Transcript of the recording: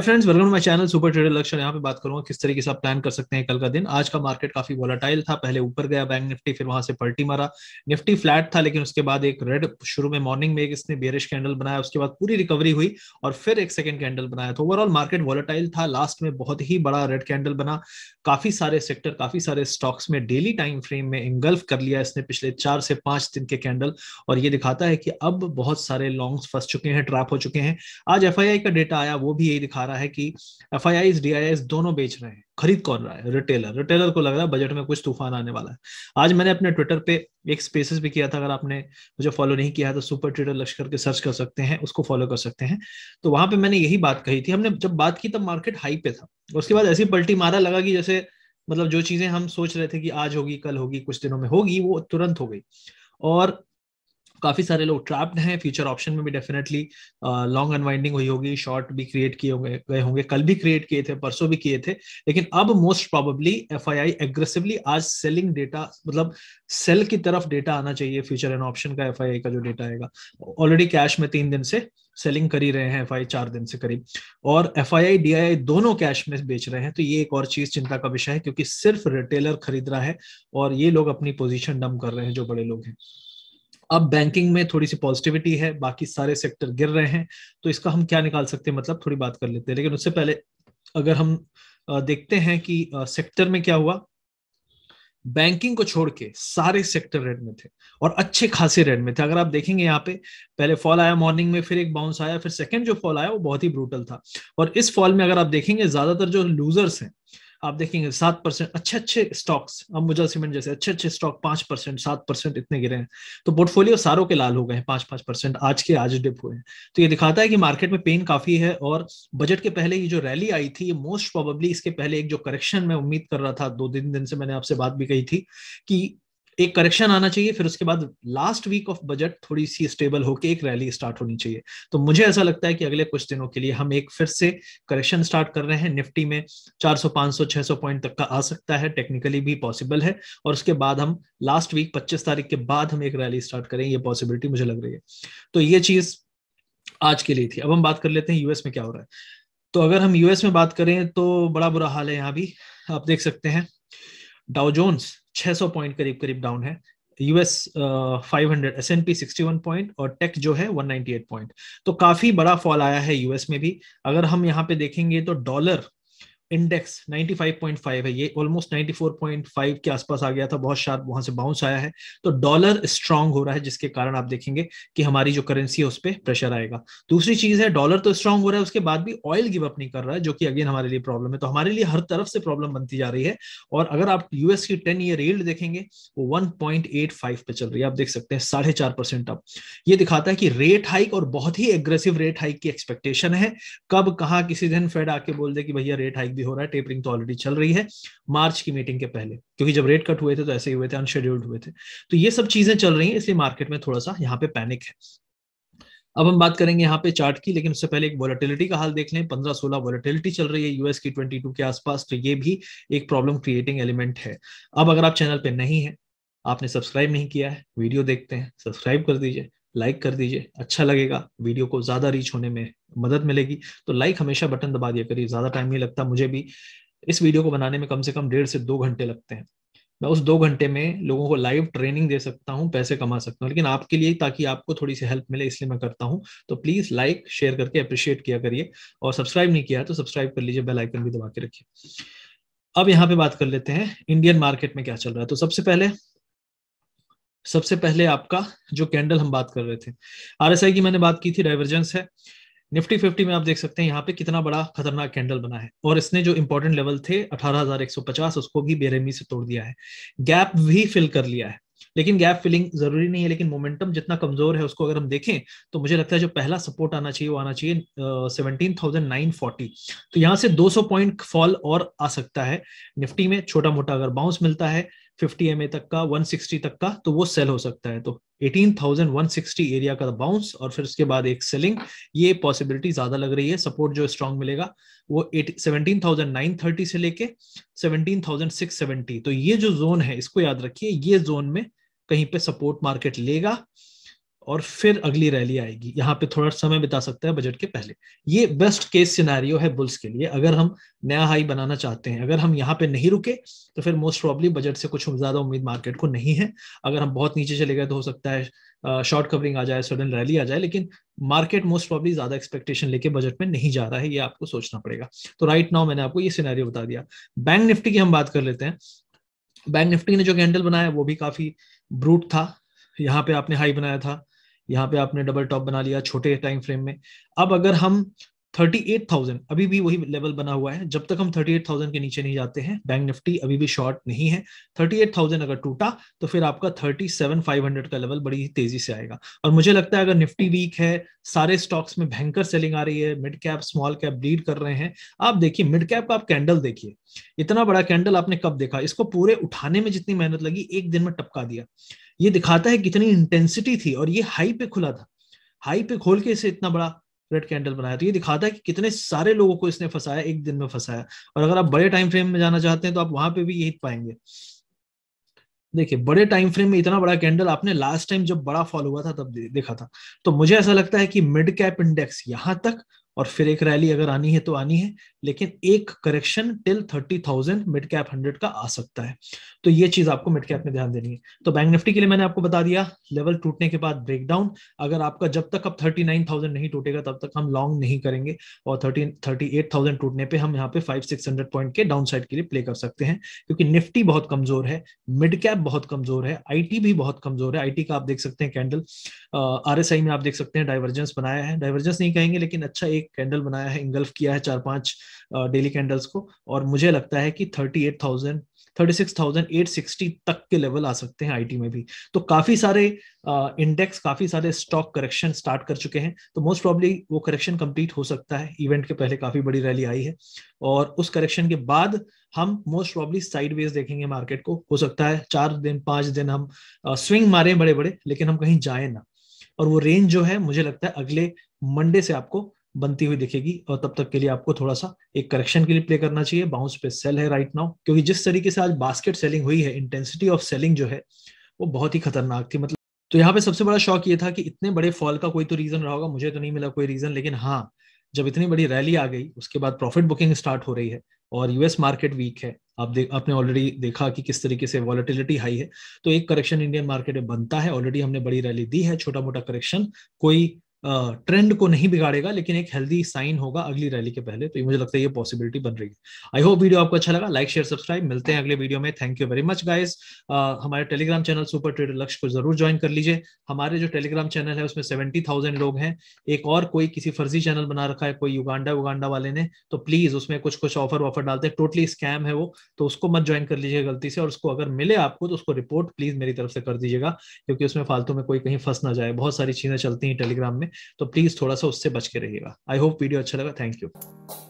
hi friends welcome to my channel super trader Lakshya यहाँ पे बात करूंगा किस तरीके से आप प्लान कर सकते हैं कल का दिन आज का मार्केट काफी वोलाटाइल था पहले ऊपर गया बैंक निफ्टी फिर वहां से पलटी मारा निफ्टी फ्लैट था लेकिन उसके बाद एक रेड शुरू में मॉर्निंग में इसने बेरिश कैंडल बनाया उसके बाद पूरी रिकवरी हुई और फिर एक सेकेंड कैंडल बनाया तो ओवरऑल मार्केट वॉलेटाइल था लास्ट में बहुत ही बड़ा रेड कैंडल बना काफी सारे सेक्टर काफी सारे स्टॉक्स में डेली टाइम फ्रेम में इंगल्फ कर लिया इसने पिछले चार से पांच दिन के कैंडल और ये दिखाता है कि अब बहुत सारे लॉन्ग्स फंस चुके हैं ट्रैप हो चुके हैं आज एफ का डेटा आया वो भी यही दिखा रहा है कि एफ आई दोनों बेच रहे हैं खरीद कौन रहा है रिटेलर रिटेलर को लग रहा है बजट में कुछ तूफान आने वाला है आज मैंने अपने ट्विटर पे एक स्पेसिस भी किया था अगर आपने मुझे फॉलो नहीं किया तो सुपर ट्विटर लक्ष्य करके सर्च कर सकते हैं उसको फॉलो कर सकते हैं तो वहां पे मैंने यही बात कही थी हमने जब बात की तब मार्केट हाई पे था उसके बाद ऐसी पलटी मारा लगा कि जैसे मतलब जो चीजें हम सोच रहे थे कि आज होगी कल होगी कुछ दिनों में होगी वो तुरंत हो गई और काफी सारे लोग ट्रैप्ड हैं फ्यूचर ऑप्शन में भी डेफिनेटली लॉन्ग अनवाइंडिंग हुई होगी शॉर्ट भी क्रिएट किए होंगे गए होंगे कल भी क्रिएट किए थे परसों भी किए थे लेकिन अब मोस्ट प्रॉबेबली एफ एग्रेसिवली आज सेलिंग डेटा मतलब सेल की तरफ डेटा आना चाहिए फ्यूचर एंड ऑप्शन का एफ का जो डेटा आएगा ऑलरेडी कैश में तीन दिन से सेलिंग कर ही रहे हैं एफ चार दिन से करीब और एफ आई दोनों कैश में बेच रहे हैं तो ये एक और चीज चिंता का विषय है क्योंकि सिर्फ रिटेलर खरीद रहा है और ये लोग अपनी पोजीशन डम कर रहे हैं जो बड़े लोग हैं अब बैंकिंग में थोड़ी सी पॉजिटिविटी है बाकी सारे सेक्टर गिर रहे हैं तो इसका हम क्या निकाल सकते हैं मतलब थोड़ी बात कर लेते हैं लेकिन उससे पहले अगर हम देखते हैं कि सेक्टर में क्या हुआ बैंकिंग को छोड़ के सारे सेक्टर रेड में थे और अच्छे खासे रेड में थे अगर आप देखेंगे यहाँ पे पहले फॉल आया मॉर्निंग में फिर एक बाउंस आया फिर सेकंड जो फॉल आया वो बहुत ही ब्रूटल था और इस फॉल में अगर आप देखेंगे ज्यादातर जो लूजर्स हैं आप देखेंगे सात परसेंट अच्छे अच्छे स्टॉक्स अंबुजा सीमेंट जैसे अच्छे अच्छे स्टॉक पांच परसेंट सात परसेंट इतने गिरे हैं तो पोर्टफोलियो सारों के लाल हो गए हैं पांच पांच परसेंट आज के आज डिप हुए हैं तो ये दिखाता है कि मार्केट में पेन काफी है और बजट के पहले ये जो रैली आई थी मोस्ट प्रोबेबली इसके पहले एक जो करेक्शन मैं उम्मीद कर रहा था दो तीन दिन से मैंने आपसे बात भी कही थी कि एक करेक्शन आना चाहिए फिर उसके बाद लास्ट वीक ऑफ बजट थोड़ी सी स्टेबल होकर एक रैली स्टार्ट होनी चाहिए तो मुझे ऐसा लगता है कि अगले कुछ दिनों के लिए हम एक फिर से करेक्शन स्टार्ट कर रहे हैं निफ्टी में 400 500 600 पॉइंट तक का आ सकता है टेक्निकली भी पॉसिबल है और उसके बाद हम लास्ट वीक पच्चीस तारीख के बाद हम एक रैली स्टार्ट करें ये पॉसिबिलिटी मुझे लग रही है तो ये चीज आज के लिए थी अब हम बात कर लेते हैं यूएस में क्या हो रहा है तो अगर हम यूएस में बात करें तो बड़ा बुरा हाल है यहाँ भी आप देख सकते हैं डाउजोन्स 600 पॉइंट करीब करीब डाउन है US five hundred S and P sixty one point और टेक जो है वन नाइनटी एट पॉइंट तो काफी बड़ा फॉल आया है यूएस में भी अगर हम यहाँ पे देखेंगे तो डॉलर इंडेक्स 95.5 है ये ऑलमोस्ट 94.5 के आसपास आ गया था बहुत शार्प वहां से बाउंस आया है तो डॉलर स्ट्रांग हो रहा है जिसके कारण आप देखेंगे कि हमारी जो करेंसी है उस पर प्रेशर आएगा दूसरी चीज है डॉलर तो स्ट्रांग हो रहा है उसके बाद भी ऑयल गिव अप नहीं कर रहा है जो कि अगेन हमारे लिए प्रॉब्लम है तो हमारे लिए हर तरफ से प्रॉब्लम बनती जा रही है और अगर आप यूएस की टेन ईयर रील्ड देखेंगे वो वन पे चल रही है आप देख सकते हैं साढ़े चार परसेंट ये दिखाता है कि रेट हाइक और बहुत ही एग्रेसिव रेट हाइक की एक्सपेक्टेशन है कब कहा किसी दिन फेड आके बोल दे कि भैया रेट हाइक भी हो रहा है टेपरिंग तो ऑलरेडी चल रही है मार्च की मीटिंग के पहले क्योंकि जब रेट कट हुए थे तो ऐसे ही हुए थे अनशेड्यूल्ड हुए थे तो ये सब चीजें चल रही है इसलिए मार्केट में थोड़ा सा यहाँ पे पैनिक है अब हम बात करेंगे यहाँ पे चार्ट की लेकिन उससे पहले एक वॉलिटिलिटी का हाल देख लें पंद्रह सोलह वॉलिटिलिटी चल रही है यूएस की ट्वेंटी टू के आसपास तो ये भी एक प्रॉब्लम क्रिएटिंग एलिमेंट है अब अगर आप चैनल पे नहीं है आपने सब्सक्राइब नहीं किया है वीडियो देखते हैं सब्सक्राइब कर दीजिए लाइक कर दीजिए अच्छा लगेगा वीडियो को ज़्यादा रीच होने में मदद मिलेगी तो लाइक हमेशा बटन दबा दिया करिए ज़्यादा टाइम नहीं लगता मुझे भी इस वीडियो को बनाने में कम से कम डेढ़ से दो घंटे लगते हैं मैं उस दो घंटे में लोगों को लाइव ट्रेनिंग दे सकता हूँ पैसे कमा सकता हूँ लेकिन आपके लिए ताकि आपको थोड़ी सी हेल्प मिले इसलिए मैं करता हूँ तो प्लीज लाइक शेयर करके अप्रिशिएट किया करिए और सब्सक्राइब नहीं किया तो सब्सक्राइब कर लीजिए बेल आइकन भी दबा के रखिए अब यहाँ पे बात कर लेते हैं इंडियन मार्केट में क्या चल रहा है तो सबसे पहले सबसे पहले आपका जो कैंडल हम बात कर रहे थे आरएसआई की मैंने बात की थी डाइवर्जेंस है निफ्टी फिफ्टी में आप देख सकते हैं यहाँ पे कितना बड़ा खतरनाक कैंडल बना है और इसने जो इंपॉर्टेंट लेवल थे 18,150 उसको भी बेरहमी से तोड़ दिया है गैप भी फिल कर लिया है लेकिन गैप फिलिंग जरूरी नहीं है लेकिन मोमेंटम जितना कमजोर है उसको अगर हम देखें तो मुझे लगता है जो पहला सपोर्ट आना चाहिए वो आना चाहिए सेवनटीन थाउजेंड नाइन फोर्टी तो यहाँ से दो सौ पॉइंट फॉल और आ सकता है निफ्टी में छोटा मोटा अगर बाउंस मिलता है 50 एम तक का 160 तक का तो वो सेल हो सकता है तो 18,160 एरिया का बाउंस और फिर उसके बाद एक सेलिंग ये पॉसिबिलिटी ज्यादा लग रही है सपोर्ट जो स्ट्रांग मिलेगा वो सेवनटीन थाउजेंड नाइन थर्टी से लेके सेवनटीन थाउजेंड सिक्स सेवेंटी तो ये जो जोन है इसको याद रखिए ये जोन में कहीं पे सपोर्ट मार्केट लेगा और फिर अगली रैली आएगी यहाँ पे थोड़ा समय बिता सकता है बजट के पहले ये बेस्ट केस सिनेरियो है बुल्स के लिए अगर हम नया हाई बनाना चाहते हैं अगर हम यहाँ पे नहीं रुके तो फिर मोस्ट प्रॉब्ली बजट से कुछ ज्यादा उम्मीद मार्केट को नहीं है अगर हम बहुत नीचे चले गए तो हो सकता है शॉर्ट कवरिंग आ जाए सडन रैली आ जाए लेकिन मार्केट मोस्ट प्रॉब्ली ज्यादा एक्सपेक्टेशन लेके बजट में नहीं जा रहा है ये आपको सोचना पड़ेगा तो राइट नाउ मैंने आपको ये सिनेरियो बता दिया बैंक निफ्टी की हम बात कर लेते हैं बैंक निफ्टी ने जो कैंडल बनाया वो भी काफी ब्रूट था यहाँ पे आपने हाई बनाया था यहाँ पे आपने डबल टॉप बना लिया छोटे टाइम फ्रेम में अब अगर हम 38,000 अभी भी वही लेवल बना हुआ है जब तक हम 38,000 के नीचे नहीं जाते हैं बैंक निफ्टी अभी भी शॉर्ट नहीं है 38,000 अगर टूटा तो फिर आपका 37,500 का लेवल बड़ी तेजी से आएगा और मुझे लगता है अगर निफ्टी वीक है सारे स्टॉक्स में भयंकर सेलिंग आ रही है mid cap small cap bleed कर रहे हैं आप देखिए मिड कैप का आप कैंडल देखिए इतना बड़ा कैंडल आपने कब देखा इसको पूरे उठाने में जितनी मेहनत लगी एक दिन में टपका दिया ये दिखाता है कितनी इंटेंसिटी थी और ये हाई पे खुला था हाई पे खोल के इसे इतना बड़ा रेड कैंडल बनाया तो ये दिखाता है कि कितने सारे लोगों को इसने फंसाया एक दिन में फंसाया और अगर आप बड़े टाइम फ्रेम में जाना चाहते हैं तो आप वहां पे भी यही पाएंगे देखिए बड़े टाइम फ्रेम में इतना बड़ा कैंडल आपने लास्ट टाइम जब बड़ा फॉल हुआ था तब देखा था तो मुझे ऐसा लगता है कि मिड कैप इंडेक्स यहां तक और फिर एक रैली अगर आनी है तो आनी है लेकिन एक correction till thirty thousand mid cap hundred का आ सकता है तो ये चीज आपको मिड कैप में ध्यान देनी है तो बैंक निफ्टी के लिए मैंने आपको बता दिया लेवल टूटने के बाद ब्रेकडाउन अगर आपका जब तक अब थर्टी नाइन थाउजेंड नहीं टूटेगा तब तक हम लॉन्ग नहीं करेंगे और थर्टी थर्टी एट थाउजेंड टूटने पर हम यहाँ पे फाइव सिक्स हंड्रेड पॉइंट के डाउन साइड के लिए प्ले कर सकते हैं क्योंकि निफ्टी बहुत कमजोर है मिड कैप बहुत कमजोर है आई भी बहुत कमजोर है आई का आप देख सकते हैं कैंडल आर uh, में आप देख सकते हैं डाइवर्जेंस बनाया है डाइवर्जेंस नहीं कहेंगे लेकिन अच्छा एक कैंडल बनाया है इंगल्फ किया है चार पांच डेली कैंडल्स को और मुझे लगता है कि thirty eight thousand thirty six thousand eight sixty तक के लेवल आ सकते हैं आईटी में भी तो काफी सारे इंडेक्स काफी सारे स्टॉक करेक्शन स्टार्ट कर चुके हैं तो मोस्ट प्रॉब्ली वो करेक्शन कंप्लीट हो सकता है इवेंट के पहले काफी बड़ी रैली आई है और उस करेक्शन के बाद हम मोस्ट प्रॉब्ली साइडवेज देखेंगे मार्केट को हो सकता है चार दिन पांच दिन हम स्विंग मारे बड़े बड़े लेकिन हम कहीं जाए ना और वो रेंज जो है मुझे लगता है अगले मंडे से आपको बनती हुई दिखेगी और तब तक के लिए आपको थोड़ा सा एक करेक्शन के लिए प्ले करना चाहिए बाउंस पे सेल है राइट नाउ क्योंकि जिस तरीके से आज बास्केट सेलिंग हुई है इंटेंसिटी ऑफ सेलिंग जो है वो बहुत ही खतरनाक थी मतलब तो यहाँ पे सबसे बड़ा शौक ये था कि इतने बड़े फॉल का कोई तो रीजन रहा होगा मुझे तो नहीं मिला कोई रीजन लेकिन हाँ जब इतनी बड़ी रैली आ गई उसके बाद प्रॉफिट बुकिंग स्टार्ट हो रही है और यूएस मार्केट वीक है आप देख आपने ऑलरेडी देखा कि किस तरीके से वॉलिटिलिटी हाई है तो एक करेक्शन इंडियन मार्केट में बनता है ऑलरेडी हमने बड़ी रैली दी है छोटा मोटा करेक्शन कोई ट्रेंड को नहीं बिगाड़ेगा लेकिन एक हेल्दी साइन होगा अगली रैली के पहले तो ये मुझे लगता है ये पॉसिबिलिटी बन रही है आई होप वीडियो आपको अच्छा लगा लाइक शेयर सब्सक्राइब मिलते हैं अगले वीडियो में thank you very much guys हमारे Telegram channel super trader Lakshya को जरूर ज्वाइन कर लीजिए हमारे जो टेलीग्राम चैनल है उसमें सेवेंटी थाउजेंड लोग हैं एक और कोई किसी फर्जी चैनल बना रखा है कोई युगांडा उगांडा वाले ने तो प्लीज उसमें कुछ कुछ ऑफर ऑफर डालते हैं टोटली स्कैम है वो तो उसको मत ज्वाइन कर लीजिए गलती से और उसको अगर मिले आपको तो उसको रिपोर्ट प्लीज मेरी तरफ से कर दीजिएगा क्योंकि उसमें फालतू में कोई कहीं फंस ना जाए बहुत सारी चीजें चलती हैं टेलीग्राम में तो प्लीज थोड़ा सा उससे बच के रहिएगा आई होप वीडियो अच्छा लगा थैंक यू